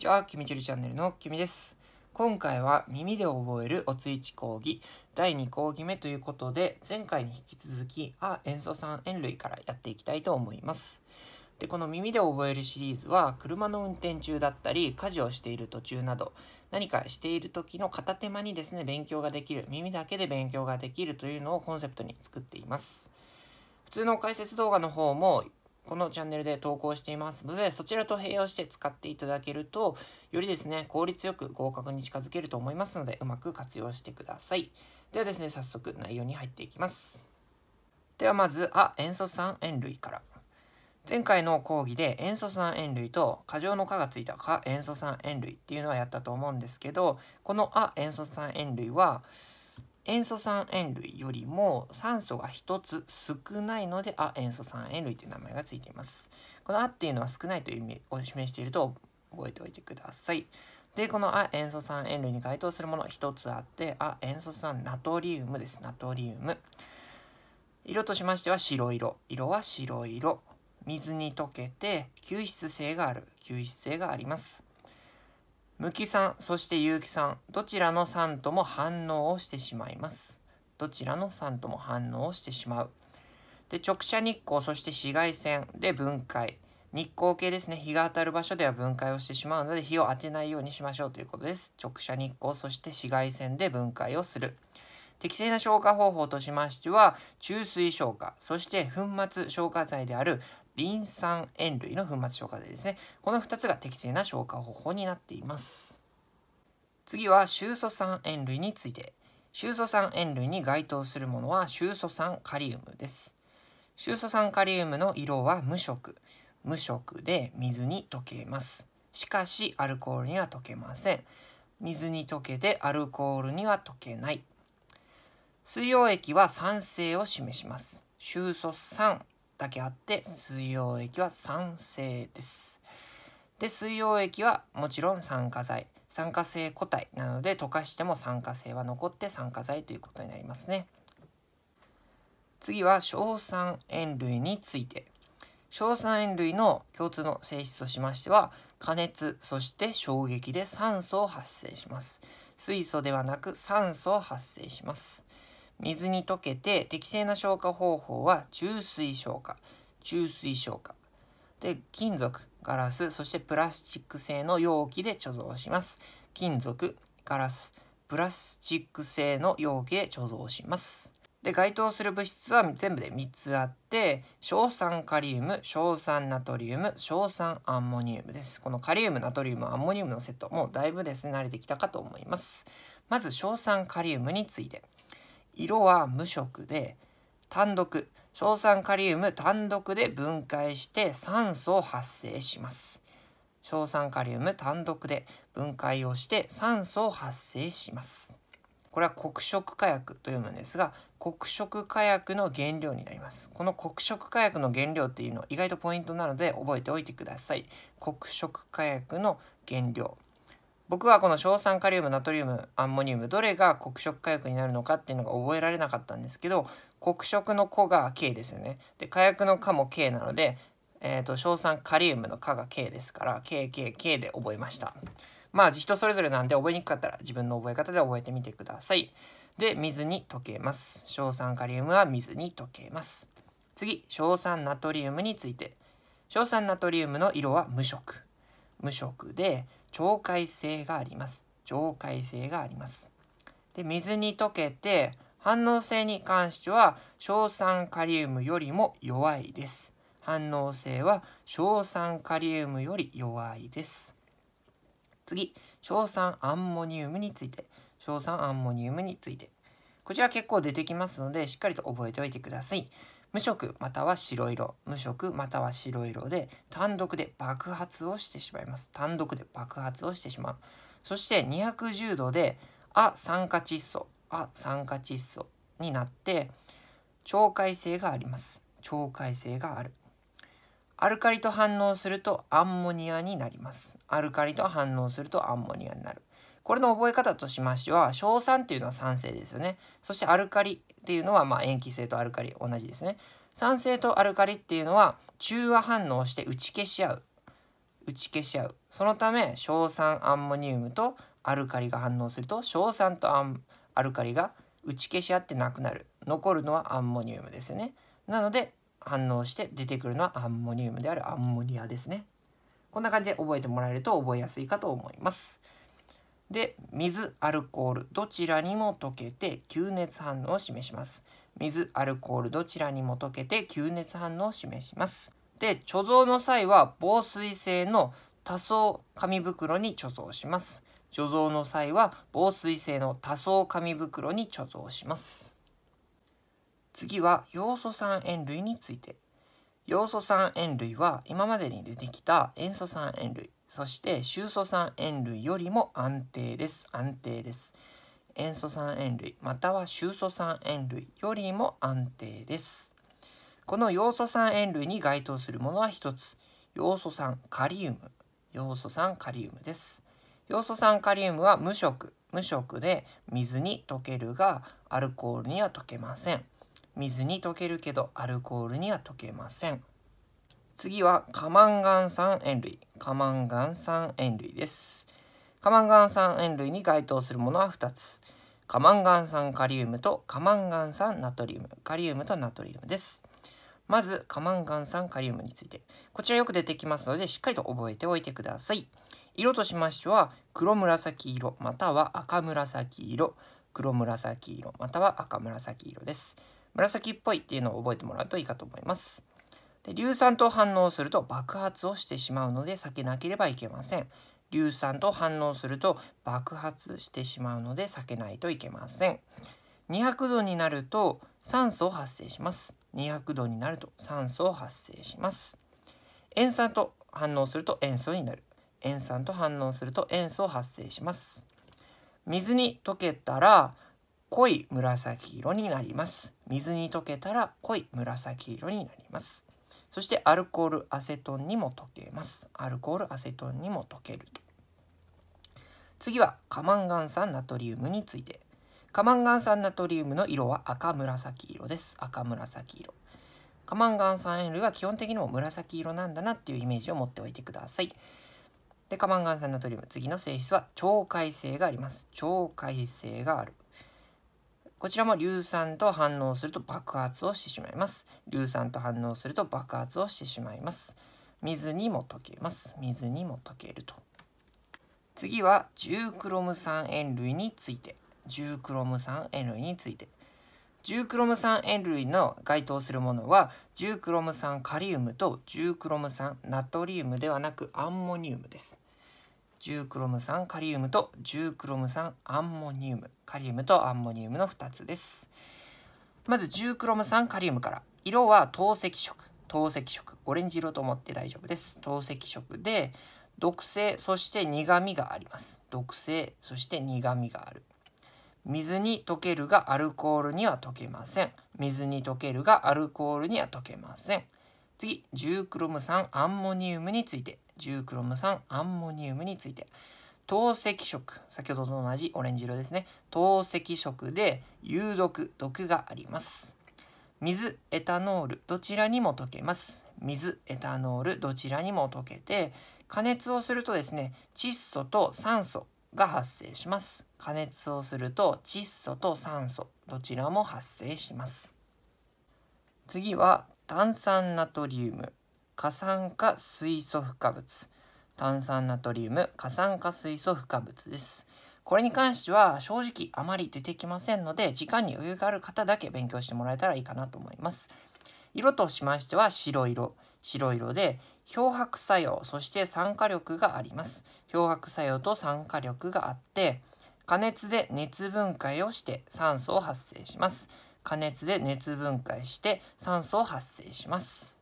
ちは、きみじりチャンネルのきみです。今回は耳で覚えるおついち講義第2講義目ということで、前回に引き続き、あ、塩素酸塩類からやっていきたいと思います。で、この耳で覚えるシリーズは、車の運転中だったり、家事をしている途中など、何かしている時の片手間にですね、勉強ができる、耳だけで勉強ができるというのをコンセプトに作っています。普通の解説動画の方もこのチャンネルで投稿していますので、そちらと併用して使っていただけると、よりですね、効率よく合格に近づけると思いますので、うまく活用してください。ではですね、早速内容に入っていきます。ではまず、あ、塩素酸塩類から。前回の講義で塩素酸塩類と過剰の化がついた過塩素酸塩類っていうのはやったと思うんですけどこのあ塩素酸塩類は塩素酸塩類よりも酸素が1つ少ないので亜塩素酸塩類という名前がついています。この「あ」っていうのは少ないという意味を示していると覚えておいてください。で、この亜塩素酸塩類に該当するもの1つあって、亜塩素酸ナトリウムです。ナトリウム。色としましては白色。色は白色。水に溶けて吸湿性がある。吸湿性があります。無機酸、そして有機酸、どちらの酸とも反応をしてしまいます。どちらの酸とも反応をしてしまう。で、直射日光、そして紫外線で分解。日光系ですね、日が当たる場所では分解をしてしまうので、日を当てないようにしましょうということです。直射日光、そして紫外線で分解をする。適正な消化方法としましては、注水消化、そして粉末消化剤であるリン酸塩類の粉末消化剤ですね。この2つが適正な消化方法になっています。次は臭素酸塩類について。臭素酸塩類に該当するものは臭素酸カリウムです。臭素酸カリウムの色は無色。無色で水に溶けます。しかしアルコールには溶けません。水に溶けてアルコールには溶けない。水溶液は酸性を示します。臭素酸だけあって水溶液は酸性です。で水溶液はもちろん酸化剤酸化性固体なので溶かしても酸化性は残って酸化剤ということになりますね。次は硝酸塩類について硝酸塩類の共通の性質としましては加熱そして衝撃で酸素を発生します水素ではなく酸素を発生します水に溶けて適正な消化方法は中水消化中水消化で金属ガラスそしてプラスチック製の容器で貯蔵します金属ガラスプラスチック製の容器で貯蔵しますで該当する物質は全部で3つあって硝酸カリウム硝酸ナトリウム硝酸アンモニウムですこのカリウムナトリウムアンモニウムのセットもうだいぶですね慣れてきたかと思いますまず硝酸カリウムについて色は無色で単独硝酸カリウム単独で分解して酸素を発生します硝酸カリウム単独で分解をして酸素を発生しますこれは黒色火薬と読むんですが黒色火薬の原料になりますこの黒色火薬の原料っていうのは意外とポイントなので覚えておいてください黒色火薬の原料僕はこの硝酸カリウムナトリウムアンモニウムどれが黒色火薬になるのかっていうのが覚えられなかったんですけど黒色の「子」が「K」ですよね。で火薬の「か」も「K」なので、えーと、硝酸カリウムの「か」が「K」ですから「KKK」で覚えました。まあ人それぞれなんで覚えにくかったら自分の覚え方で覚えてみてください。で水に溶けます。硝酸カリウムは水に溶けます。次硝酸ナトリウムについて硝酸ナトリウムの色は無色無色で懲戒性があります。懲戒性があります。で水に溶けて反応性に関しては硝酸カリウムよりも弱いです。反応性は硝酸カリウムより弱いです。次、硝酸アンモニウムについて。硝酸アンモニウムについて。こちら結構出てきますので、しっかりと覚えておいてください。無色または白色無色または白色で単独で爆発をしてしまいます単独で爆発をしてしまうそして210度でア酸化窒素ア酸化窒素になって懲戒性があります懲戒性があるアルカリと反応するとアンモニアになりますアルカリと反応するとアンモニアになるこれの覚え方としましては、硝酸っていうのは酸性ですよね。そしてアルカリっていうのは、まあ、塩基性とアルカリ同じですね。酸性とアルカリっていうのは、中和反応して打ち消し合う。打ち消し合う。そのため、硝酸アンモニウムとアルカリが反応すると、硝酸とアルカリが打ち消し合ってなくなる。残るのはアンモニウムですよね。なので、反応して出てくるのはアンモニウムであるアンモニアですね。こんな感じで覚えてもらえると覚えやすいかと思います。で水アルコールどちらにも溶けて吸熱反応を示します水アルコールどちらにも溶けて吸熱反応を示しますで貯蔵の際は防水性の多層紙袋に貯蔵します貯蔵の際は防水性の多層紙袋に貯蔵します次は要素酸塩類について要素酸塩類は今までに出てきた塩素酸塩類そして臭素酸塩類よりも安定です。安定です。塩素酸塩類または臭素酸塩類よりも安定です。この要素酸塩類に該当するものは1つ。要素酸カリウム。要素酸カリウムです。要素酸カリウムは無色。無色で水に溶けるがアルコールには溶けません。水に溶けるけどアルコールには溶けません。次はカマンガン酸塩類。カマンガン酸塩類です。カマンガン酸塩類に該当するものは2つ。カマンガン酸カリウムとカマンガン酸ナトリウム。カリウムとナトリウムです。まず、カマンガン酸カリウムについて。こちらよく出てきますので、しっかりと覚えておいてください。色としましては、黒紫色、または赤紫色、黒紫色、または赤紫色です。紫っぽいっていうのを覚えてもらうといいかと思います。で硫酸と反応すると爆発をしてしまうので避けなければいけません。硫酸と反応すると爆発してしまうので避けないといけません。200度になると酸素を発生します。200度になると酸素を発生します。塩酸と反応すると塩素になる。塩酸と反応すると塩素を発生します。水に溶けたら濃い紫色になります。水に溶けたら濃い紫色になります。そしてアルコールアセトンにも溶けますアルコールアセトンにも溶けると次はカマンガン酸ナトリウムについて過マンガン酸ナトリウムの色は赤紫色です赤紫色過マンガン酸塩類は基本的にも紫色なんだなっていうイメージを持っておいてくださいで過マンガン酸ナトリウム次の性質は超解性があります超解性があるこちらも硫酸と反応すると爆発をしてしまいます。硫酸と反応すると爆発をしてしまいます。水にも溶けます。水にも溶けると。次は重クロム酸塩類について。重クロム酸塩類について。重クロム酸塩類の該当するものは重クロム酸カリウムと重クロム酸ナトリウムではなくアンモニウムです。10クロム酸カリウムと10クロム酸アンモニウムカリウムとアンモニウムの2つですまず10クロム酸カリウムから色は透析色透析色オレンジ色と思って大丈夫です透析色で毒性そして苦味があります毒性そして苦味がある水に溶けるがアルコールには溶けません水に溶けるがアルコールには溶けません次10クロム酸アンモニウムについて10クロム酸アンモニウムについて透析色先ほどと同じオレンジ色ですね透析色で有毒毒があります水エタノールどちらにも溶けます水エタノールどちらにも溶けて加熱をするとですね窒素と酸素が発生します加熱をすると窒素と酸素どちらも発生します次は炭酸ナトリウム過酸化水素付加物炭酸ナトリウム過酸化水素付加物ですこれに関しては正直あまり出てきませんので時間に余裕がある方だけ勉強してもらえたらいいかなと思います色としましては白色白色で漂白作用そして酸化力があります漂白作用と酸化力があって加熱で熱分解をして酸素を発生します加熱で熱分解して酸素を発生します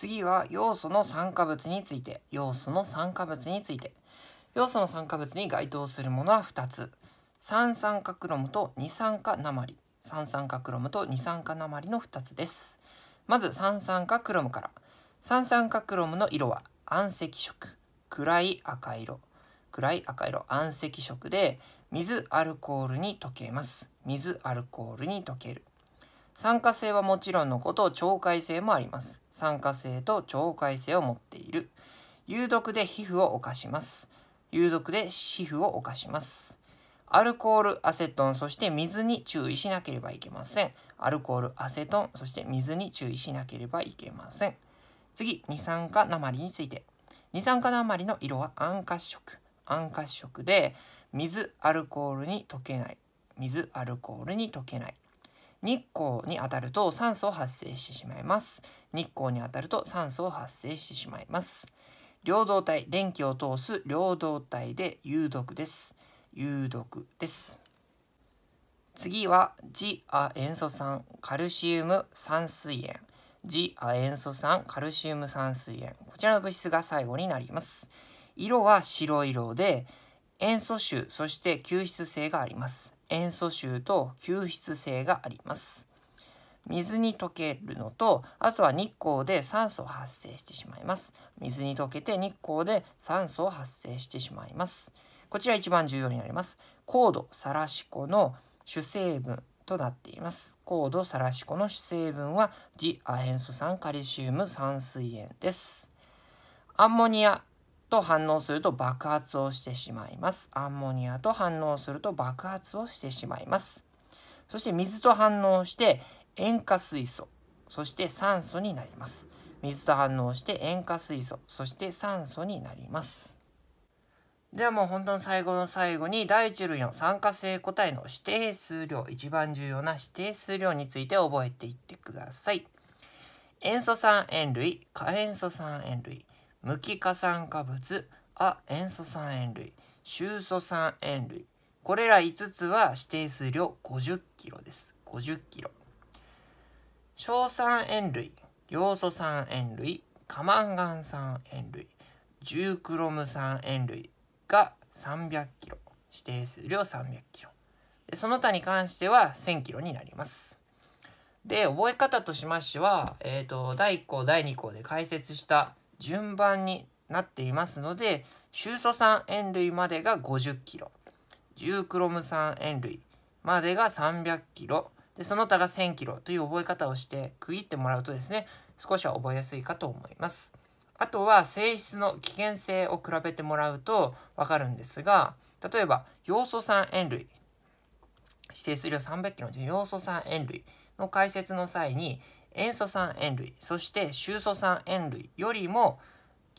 次は要素の酸化物について要素の酸化物について要素の酸化物に該当するものは2つ三酸化クロムと二酸化鉛三酸化クロムと二酸化鉛の2つですまず三酸化クロムから三酸化クロムの色は暗赤色暗い赤色暗い赤色暗赤色で水アルコールに溶けます水アルコールに溶ける酸化性はもちろんのこと懲戒性もあります酸化性と懲戒性を持っている。有毒で皮膚を犯します。有毒で皮膚を犯します。アルコール、アセトン、そして水に注意しなければいけません。アルコール、アセトン、そして水に注意しなければいけません。次、二酸化鉛について。二酸化鉛の色は暗褐色。暗褐色で、水、アルコールに溶けない。水、アルコールに溶けない。日光に当たると酸素を発生してしまいます。日光に当たると酸素を発生してしまいます。両導体、電気を通す両導体で有毒です。有毒です。次はジア塩素酸カルシウム酸水塩。ジ亜塩素酸カルシウム酸水塩。こちらの物質が最後になります。色は白色で塩素臭、そして吸湿性があります。塩素臭と吸湿性があります。水に溶けるのとあとは日光で酸素を発生してしまいます水に溶けて日光で酸素を発生してしまいますこちら一番重要になります高度サラシコの主成分となっています高度サラシコの主成分は次ア塩素酸カリシウム酸水塩ですアンモニアと反応すると爆発をしてしまいますアンモニアと反応すると爆発をしてしまいますそして水と反応して塩化水素そして酸素になります水と反応して塩化水素そして酸素になりますではもう本当の最後の最後に第1類の酸化性個体の指定数量一番重要な指定数量について覚えていってください塩素酸塩類過塩素酸塩類無機化酸化物亜塩素酸塩類臭素酸塩類これら5つは指定数量 50kg です 50kg 硝酸塩類、ヨウ素酸塩類、カマンガン酸塩類、ジュークロム酸塩類が300キロ、指定数量300キロ。でその他に関しては1000キロになります。で、覚え方としましては、えっ、ー、と、第1項、第2項で解説した順番になっていますので、臭素酸塩類までが50キロ、ジュークロム酸塩類までが300キロ、でその他が1 0 0 0 k ロという覚え方をして区切ってもらうとですね少しは覚えやすいかと思います。あとは性質の危険性を比べてもらうと分かるんですが例えば要素酸塩類指定数量 300kg の要素酸塩類の解説の際に塩素酸塩類そして臭素酸塩類よりも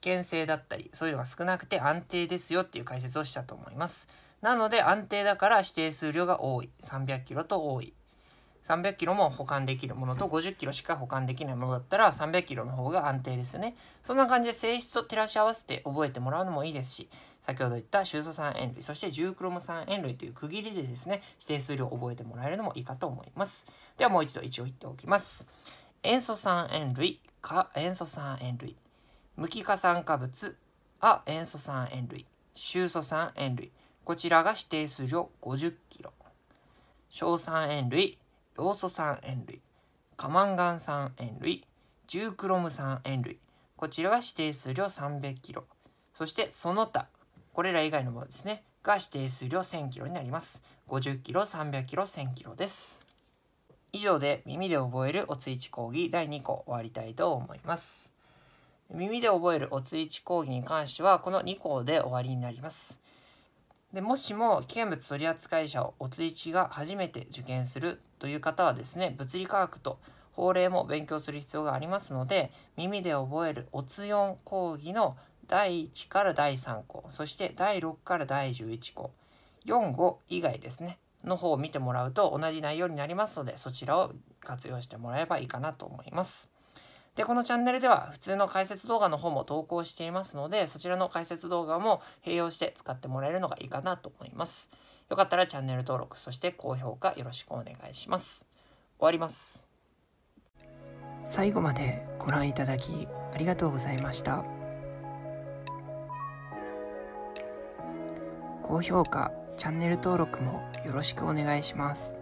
危険性だったりそういうのが少なくて安定ですよっていう解説をしたと思いますなので安定だから指定数量が多い 300kg と多い300キロも保管できるものと50キロしか保管できないものだったら300キロの方が安定ですよね。そんな感じで性質と照らし合わせて覚えてもらうのもいいですし、先ほど言った収素酸塩類、そして重クロム酸塩類という区切りでですね、指定数量を覚えてもらえるのもいいかと思います。ではもう一度一応言っておきます。塩素酸塩類、か塩素酸塩類、無機化酸化物、あ塩素酸塩類、臭素酸塩類、こちらが指定数量50キロ。硝酸塩類、ヨウ素酸塩類、カマンガン酸塩類、ジュークロム酸塩類、こちらは指定数量 300kg、そしてその他、これら以外のものですね、が指定数量 1000kg になります。50kg、300kg、1000kg です。以上で耳で覚えるおついち講義第2項終わりたいと思います。耳で覚えるおついち講義に関してはこの2項で終わりになります。でもしも危険物取扱者をお通知が初めて受験するという方はですね物理科学と法令も勉強する必要がありますので耳で覚えるおつ4講義の第1から第3項そして第6から第11項45以外ですねの方を見てもらうと同じ内容になりますのでそちらを活用してもらえばいいかなと思います。で、このチャンネルでは普通の解説動画の方も投稿していますので、そちらの解説動画も併用して使ってもらえるのがいいかなと思います。よかったらチャンネル登録、そして高評価よろしくお願いします。終わります。最後までご覧いただきありがとうございました。高評価、チャンネル登録もよろしくお願いします。